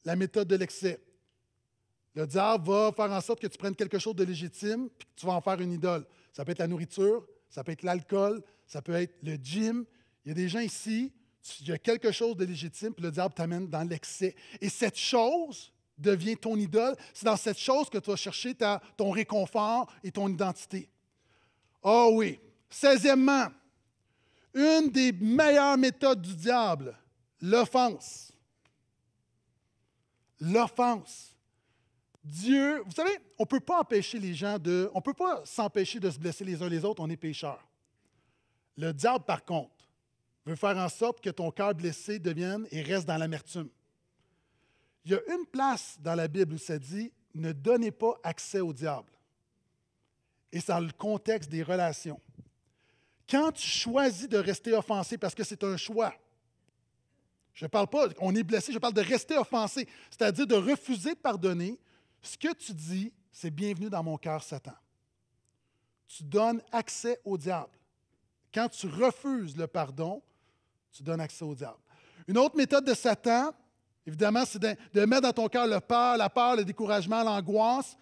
la méthode de l'excès. Le diable va faire en sorte que tu prennes quelque chose de légitime, puis que tu vas en faire une idole. Ça peut être la nourriture, ça peut être l'alcool, ça peut être le gym. Il y a des gens ici, il y a quelque chose de légitime, puis le diable t'amène dans l'excès. Et cette chose devient ton idole. C'est dans cette chose que tu vas chercher ton réconfort et ton identité. Ah oh oui. Seizièmement, une des meilleures méthodes du diable, l'offense l'offense. Dieu, vous savez, on ne peut pas empêcher les gens de, on peut pas s'empêcher de se blesser les uns les autres, on est pécheurs. Le diable, par contre, veut faire en sorte que ton cœur blessé devienne et reste dans l'amertume. Il y a une place dans la Bible où ça dit, ne donnez pas accès au diable. Et c'est dans le contexte des relations. Quand tu choisis de rester offensé parce que c'est un choix, je ne parle pas, on est blessé, je parle de rester offensé, c'est-à-dire de refuser de pardonner. Ce que tu dis, c'est bienvenu dans mon cœur, Satan. Tu donnes accès au diable. Quand tu refuses le pardon, tu donnes accès au diable. Une autre méthode de Satan, évidemment, c'est de, mettre dans ton cœur le peur, la peur, le découragement, l'angoisse.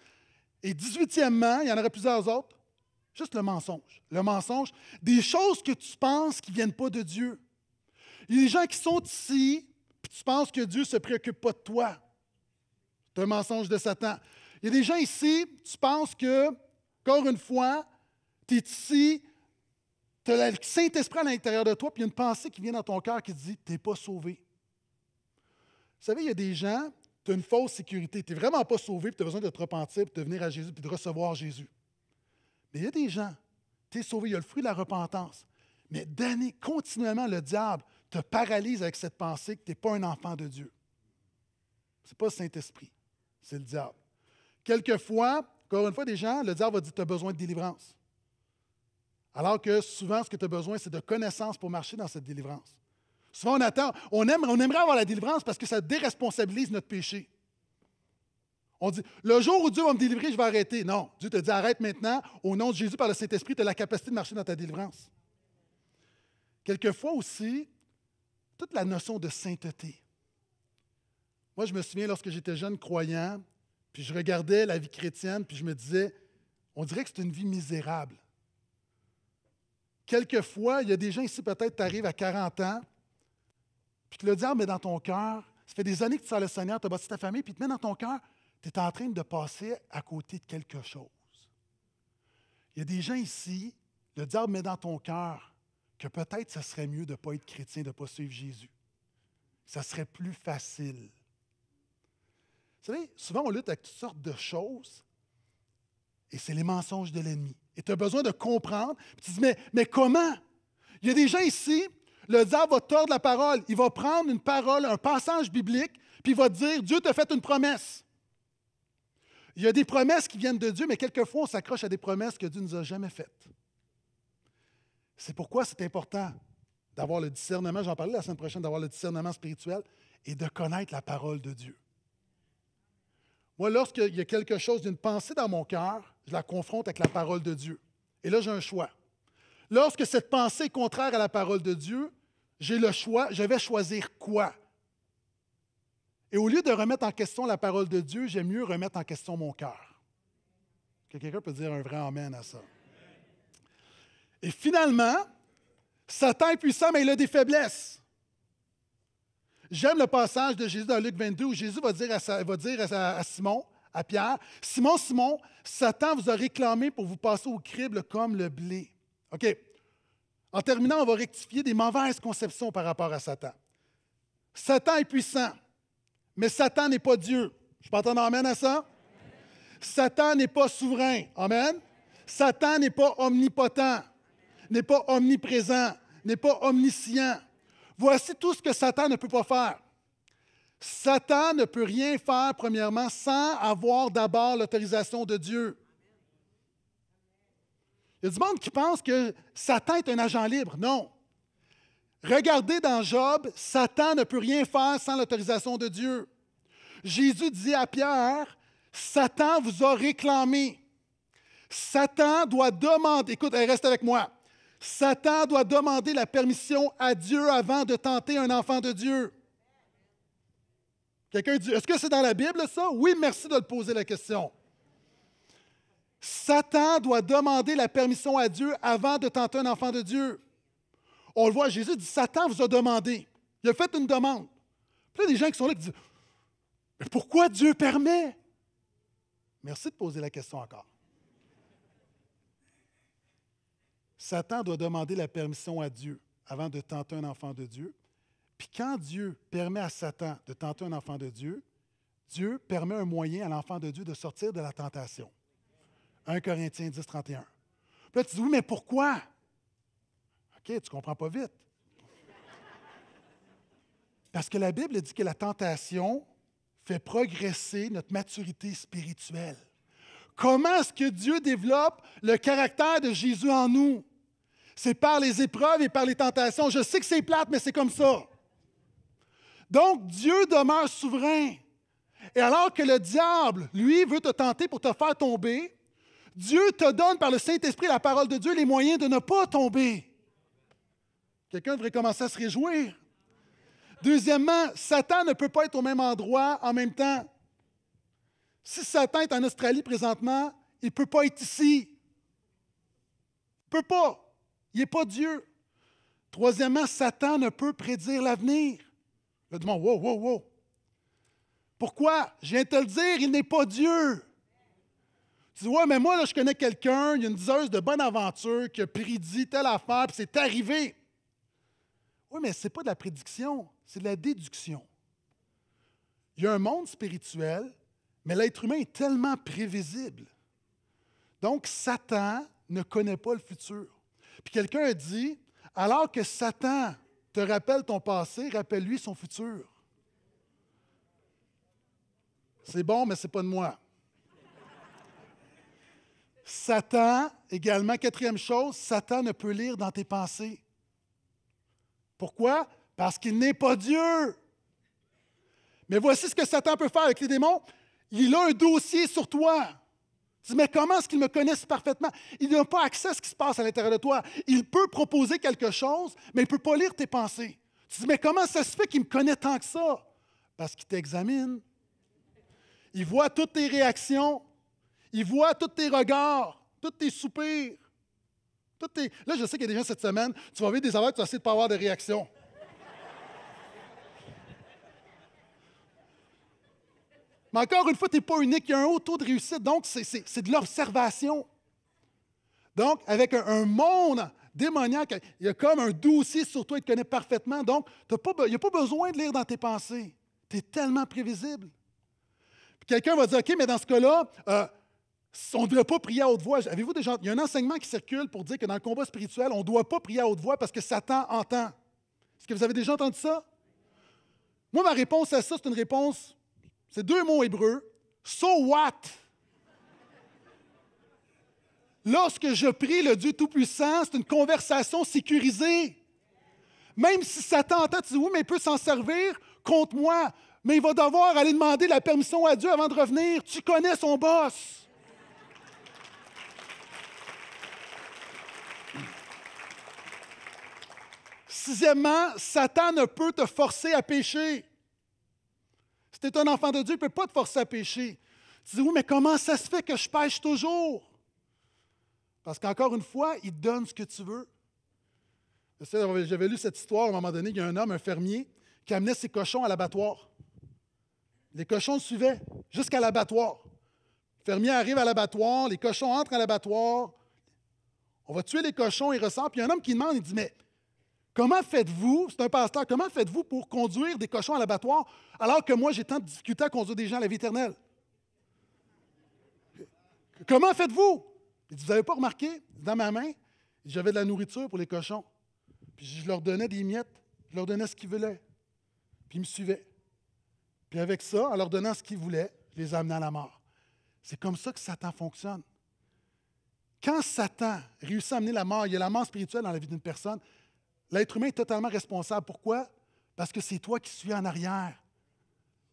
Et 18e, il y en aurait plusieurs autres, juste le mensonge. Le mensonge, des choses que tu penses qui ne viennent pas de Dieu. Il y a des gens qui sont ici, puis tu penses que Dieu ne se préoccupe pas de toi. C'est un mensonge de Satan. Il y a des gens ici, tu penses que, encore une fois, tu es ici, tu as le Saint-Esprit à l'intérieur de toi, puis il y a une pensée qui vient dans ton cœur qui te dit Tu n'es pas sauvé. Vous savez, il y a des gens, tu as une fausse sécurité. Tu n'es vraiment pas sauvé, puis tu as besoin de te repentir, puis de venir à Jésus, puis de recevoir Jésus. Mais il y a des gens, tu es sauvé, il y a le fruit de la repentance. Mais d'année, continuellement, le diable te paralyse avec cette pensée que tu n'es pas un enfant de Dieu. Ce n'est pas le Saint-Esprit, c'est le diable. Quelquefois, encore une fois, des gens, le diable va dire Tu as besoin de délivrance. Alors que souvent, ce que tu as besoin, c'est de connaissances pour marcher dans cette délivrance. Souvent, on attend, on, on aimerait avoir la délivrance parce que ça déresponsabilise notre péché. On dit, le jour où Dieu va me délivrer, je vais arrêter. Non, Dieu te dit, arrête maintenant. Au nom de Jésus, par le Saint-Esprit, tu as la capacité de marcher dans ta délivrance. Quelquefois aussi, toute la notion de sainteté. Moi, je me souviens lorsque j'étais jeune croyant, puis je regardais la vie chrétienne, puis je me disais, on dirait que c'est une vie misérable. Quelquefois, il y a des gens ici, peut-être, tu arrives à 40 ans, puis le diable ah, mais dans ton cœur. Ça fait des années que tu sers le Seigneur, tu as bâti ta famille, puis te mets dans ton cœur, tu es en train de passer à côté de quelque chose. Il y a des gens ici, le diable met dans ton cœur que peut-être ce serait mieux de ne pas être chrétien, de ne pas suivre Jésus. Ça serait plus facile. Vous savez, souvent on lutte avec toutes sortes de choses et c'est les mensonges de l'ennemi. Et tu as besoin de comprendre. tu te dis, mais, mais comment? Il y a des gens ici, le diable va tordre la parole. Il va prendre une parole, un passage biblique, puis il va dire, Dieu t'a fait une promesse. Il y a des promesses qui viennent de Dieu, mais quelquefois on s'accroche à des promesses que Dieu ne nous a jamais faites. C'est pourquoi c'est important d'avoir le discernement, j'en parlais la semaine prochaine, d'avoir le discernement spirituel et de connaître la parole de Dieu. Moi, lorsqu'il y a quelque chose, d'une pensée dans mon cœur, je la confronte avec la parole de Dieu. Et là, j'ai un choix. Lorsque cette pensée est contraire à la parole de Dieu, j'ai le choix, je vais choisir quoi? Et au lieu de remettre en question la parole de Dieu, j'aime mieux remettre en question mon cœur. quelqu'un peut dire un vrai Amen à ça. Et finalement, Satan est puissant, mais il a des faiblesses. J'aime le passage de Jésus dans Luc 22 où Jésus va dire à, Simon, à Pierre, Simon, Simon, Satan vous a réclamé pour vous passer au crible comme le blé. OK. En terminant, on va rectifier des mauvaises conceptions par rapport à Satan. Satan est puissant, mais Satan n'est pas Dieu. Je peux entendre Amen à ça? Satan n'est pas souverain. Amen. Satan n'est pas omnipotent n'est pas omniprésent, n'est pas omniscient. Voici tout ce que Satan ne peut pas faire. Satan ne peut rien faire, premièrement, sans avoir d'abord l'autorisation de Dieu. Il y a du monde qui pense que Satan est un agent libre. Non. Regardez dans Job, Satan ne peut rien faire sans l'autorisation de Dieu. Jésus dit à Pierre, Satan vous a réclamé. Satan doit demander, écoute, reste avec moi, Satan doit demander la permission à Dieu avant de tenter un enfant de Dieu. Quelqu'un dit, est-ce que c'est dans la Bible ça? Oui, merci de poser la question. Satan doit demander la permission à Dieu avant de tenter un enfant de Dieu. On le voit, Jésus dit, Satan vous a demandé. Il a fait une demande. Puis il y a des gens qui sont là qui disent, mais pourquoi Dieu permet? Merci de poser la question encore. Satan doit demander la permission à Dieu avant de tenter un enfant de Dieu. Puis quand Dieu permet à Satan de tenter un enfant de Dieu, Dieu permet un moyen à l'enfant de Dieu de sortir de la tentation. 1 Corinthiens 10, 31. là, tu dis, oui, mais pourquoi? OK, tu ne comprends pas vite. Parce que la Bible dit que la tentation fait progresser notre maturité spirituelle. Comment est-ce que Dieu développe le caractère de Jésus en nous? C'est par les épreuves et par les tentations. Je sais que c'est plate, mais c'est comme ça. Donc, Dieu demeure souverain. Et alors que le diable, lui, veut te tenter pour te faire tomber, Dieu te donne par le Saint-Esprit, la parole de Dieu, les moyens de ne pas tomber. Quelqu'un devrait commencer à se réjouir. Deuxièmement, Satan ne peut pas être au même endroit en même temps. Si Satan est en Australie présentement, il ne peut pas être ici. Il ne peut pas. Il n'est pas Dieu. Troisièmement, Satan ne peut prédire l'avenir. Le demande, wow, wow, wow. Pourquoi? Je viens de te le dire, il n'est pas Dieu. Tu dis, ouais, mais moi, je connais quelqu'un, il y a une diseuse de bonne aventure qui a prédit telle affaire, puis c'est arrivé. Oui, mais ce n'est pas de la prédiction, c'est de la déduction. Il y a un monde spirituel, mais l'être humain est tellement prévisible. Donc, Satan ne connaît pas le futur. Puis quelqu'un a dit, alors que Satan te rappelle ton passé, rappelle-lui son futur. C'est bon, mais ce n'est pas de moi. Satan, également, quatrième chose, Satan ne peut lire dans tes pensées. Pourquoi? Parce qu'il n'est pas Dieu. Mais voici ce que Satan peut faire avec les démons. Il a un dossier sur toi. Tu dis, mais comment est-ce qu'ils me connaissent parfaitement? Il n'a pas accès à ce qui se passe à l'intérieur de toi. Il peut proposer quelque chose, mais il ne peut pas lire tes pensées. Tu dis, mais comment ça se fait qu'il me connaît tant que ça? Parce qu'il t'examine. Il voit toutes tes réactions. Il voit tous tes regards, tous tes soupirs. tes... Là, je sais qu'il y a des gens cette semaine, tu vas vivre des affaires, tu vas essayer de ne pas avoir de réactions. Mais encore une fois, tu n'es pas unique, il y a un haut taux de réussite, donc c'est de l'observation. Donc, avec un, monde démoniaque, il y a comme un dossier sur toi, il te connaît parfaitement, donc pas, il n'y a pas besoin de lire dans tes pensées. Tu es tellement prévisible. Quelqu'un va dire, OK, mais dans ce cas-là, euh, on ne doit pas prier à haute voix. Avez-vous déjà... Il y a un enseignement qui circule pour dire que dans le combat spirituel, on ne doit pas prier à haute voix parce que Satan entend. Est-ce que vous avez déjà entendu ça? Moi, ma réponse à ça, c'est une réponse c'est deux mots hébreux. So what? Lorsque je prie le Dieu Tout-Puissant, c'est une conversation sécurisée. Même si Satan entend, tu dis oui, mais il peut s'en servir contre moi. Mais il va devoir aller demander la permission à Dieu avant de revenir. Tu connais son boss. Sixièmement, Satan ne peut te forcer à pécher. C'est un enfant de Dieu, il ne peut pas te forcer à pécher. Tu dis, oui, mais comment ça se fait que je pêche toujours? Parce qu'encore une fois, il donne ce que tu veux. J'avais lu cette histoire à un moment donné, il y a un homme, un fermier, qui amenait ses cochons à l'abattoir. Les cochons suivaient jusqu'à l'abattoir. Le fermier arrive à l'abattoir, les cochons entrent à l'abattoir. On va tuer les cochons, ils ressortent. Puis il y a un homme qui demande, il dit, mais Comment faites-vous, c'est un pasteur, comment faites-vous pour conduire des cochons à l'abattoir alors que moi j'ai tant de difficultés à conduire des gens à la vie éternelle? Comment faites-vous? vous n'avez pas remarqué, dans ma main, j'avais de la nourriture pour les cochons. Puis je leur donnais des miettes, je leur donnais ce qu'ils voulaient. Puis ils me suivaient. Puis avec ça, en leur donnant ce qu'ils voulaient, je les amenais à la mort. C'est comme ça que Satan fonctionne. Quand Satan réussit à amener la mort, il y a la mort spirituelle dans la vie d'une personne, L'être humain est totalement responsable. Pourquoi? Parce que c'est toi qui suis en arrière.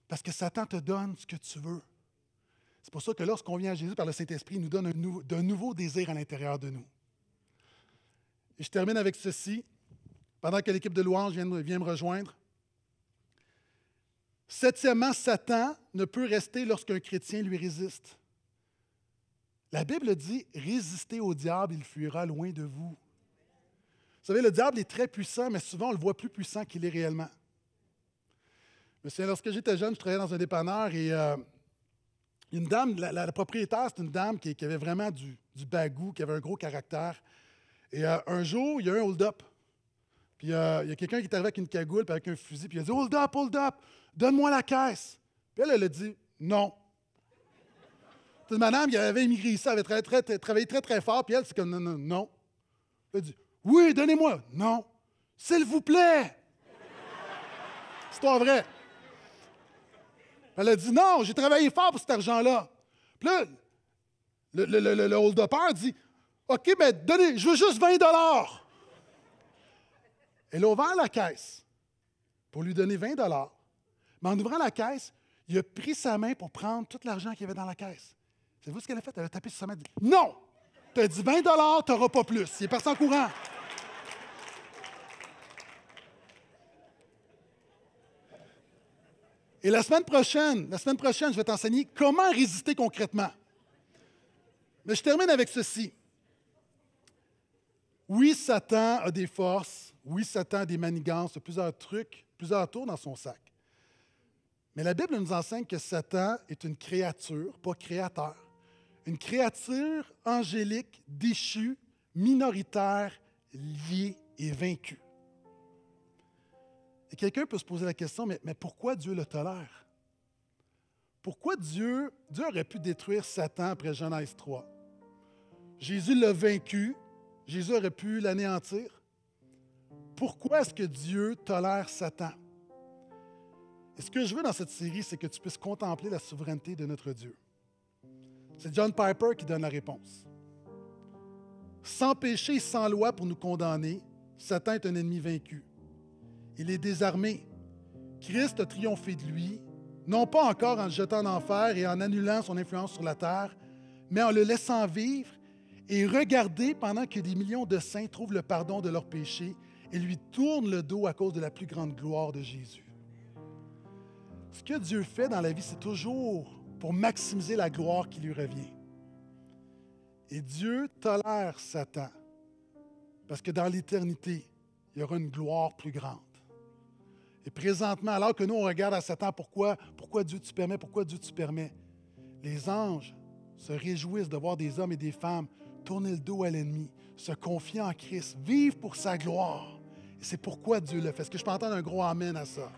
Parce que Satan te donne ce que tu veux. C'est pour ça que lorsqu'on vient à Jésus par le Saint-Esprit, il nous donne un nouveau, de nouveaux désirs à l'intérieur de nous. Et je termine avec ceci, pendant que l'équipe de louange vient, vient me rejoindre. Septièmement, Satan ne peut rester lorsqu'un chrétien lui résiste. La Bible dit Résistez au diable, il fuira loin de vous. Vous savez, le diable est très puissant, mais souvent on le voit plus puissant qu'il est réellement. Monsieur, lorsque j'étais jeune, je travaillais dans un dépanneur et euh, une dame, la, propriétaire, c'est une dame qui, avait vraiment du, du, bagou, qui avait un gros caractère. Et euh, un jour, il y a un hold-up. Puis euh, il y a quelqu'un qui est arrivé avec une cagoule, puis avec un fusil, puis il a dit Hold up, hold up, donne-moi la caisse. Puis elle, elle a dit Non. Puis, madame, il avait immigré ici, avait travaillé très, très, fort, puis elle, c'est comme Non, non, non. Elle dit oui, donnez-moi. Non. S'il vous plaît. C'est pas vrai. » Elle a dit non, j'ai travaillé fort pour cet argent-là. Puis là, le, le, le, le dit OK, mais donnez, je veux juste 20 Elle a ouvert la caisse pour lui donner 20 Mais en ouvrant la caisse, il a pris sa main pour prendre tout l'argent qu'il y avait dans la caisse. C'est vous ce qu'elle a fait? Elle a tapé sur sa main et dit Non! Tu as dit 20 tu n'auras pas plus. Il est parti en courant. Et la semaine prochaine, la semaine prochaine, je vais t'enseigner comment résister concrètement. Mais je termine avec ceci. Oui, Satan a des forces. Oui, Satan a des manigances, plusieurs trucs, plusieurs tours dans son sac. Mais la Bible nous enseigne que Satan est une créature, pas créateur. Une créature angélique, déchue, minoritaire, liée et vaincue. Et quelqu'un peut se poser la question, mais, mais pourquoi Dieu le tolère? Pourquoi Dieu, Dieu aurait pu détruire Satan après Genèse 3? Jésus l'a vaincu, Jésus aurait pu l'anéantir. Pourquoi est-ce que Dieu tolère Satan? Et ce que je veux dans cette série, c'est que tu puisses contempler la souveraineté de notre Dieu. C'est John Piper qui donne la réponse. Sans péché, sans loi pour nous condamner, Satan est un ennemi vaincu. Il est désarmé. Christ a triomphé de lui, non pas encore en le jetant en enfer et en annulant son influence sur la terre, mais en le laissant vivre et regarder pendant que des millions de saints trouvent le pardon de leurs péchés et lui tournent le dos à cause de la plus grande gloire de Jésus. Ce que Dieu fait dans la vie, c'est toujours pour maximiser la gloire qui lui revient. Et Dieu tolère Satan parce que dans l'éternité, il y aura une gloire plus grande. Et présentement, alors que nous, on regarde à Satan, pourquoi, pourquoi Dieu te permets, pourquoi Dieu tu permets, les anges se réjouissent de voir des hommes et des femmes tourner le dos à l'ennemi, se confier en Christ, vivre pour sa gloire. Et c'est pourquoi Dieu le fait. Est-ce que je peux entendre un gros Amen à ça?